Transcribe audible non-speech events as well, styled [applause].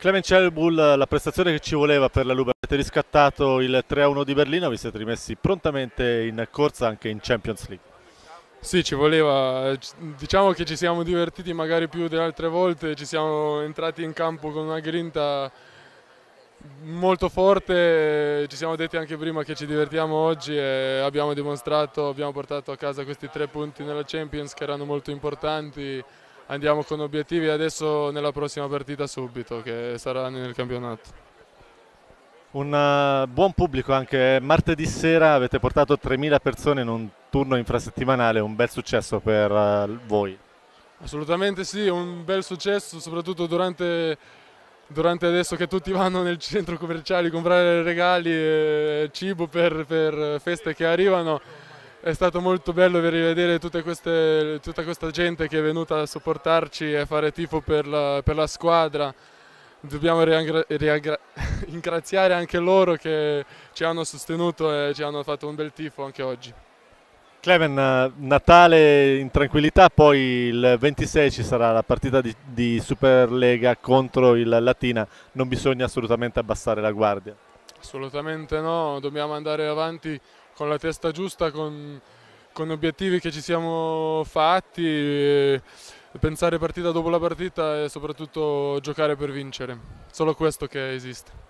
Clement Schelbull, la prestazione che ci voleva per la Luba, avete riscattato il 3-1 di Berlino, vi siete rimessi prontamente in corsa anche in Champions League. Sì, ci voleva, diciamo che ci siamo divertiti magari più di altre volte, ci siamo entrati in campo con una grinta molto forte, ci siamo detti anche prima che ci divertiamo oggi e abbiamo dimostrato, abbiamo portato a casa questi tre punti nella Champions che erano molto importanti andiamo con obiettivi adesso nella prossima partita subito che sarà nel campionato. Un eh, buon pubblico anche eh. martedì sera, avete portato 3.000 persone in un turno infrasettimanale, un bel successo per eh, voi. Assolutamente sì, un bel successo soprattutto durante, durante adesso che tutti vanno nel centro commerciale a comprare regali e cibo per, per feste che arrivano è stato molto bello rivedere queste, tutta questa gente che è venuta a supportarci e a fare tifo per la, per la squadra. Dobbiamo [laughs] ringraziare anche loro che ci hanno sostenuto e ci hanno fatto un bel tifo anche oggi. Clemen, Natale in tranquillità, poi il 26 ci sarà la partita di, di Superlega contro il Latina, non bisogna assolutamente abbassare la guardia. Assolutamente no, dobbiamo andare avanti con la testa giusta, con, con obiettivi che ci siamo fatti, pensare partita dopo la partita e soprattutto giocare per vincere. Solo questo che esiste.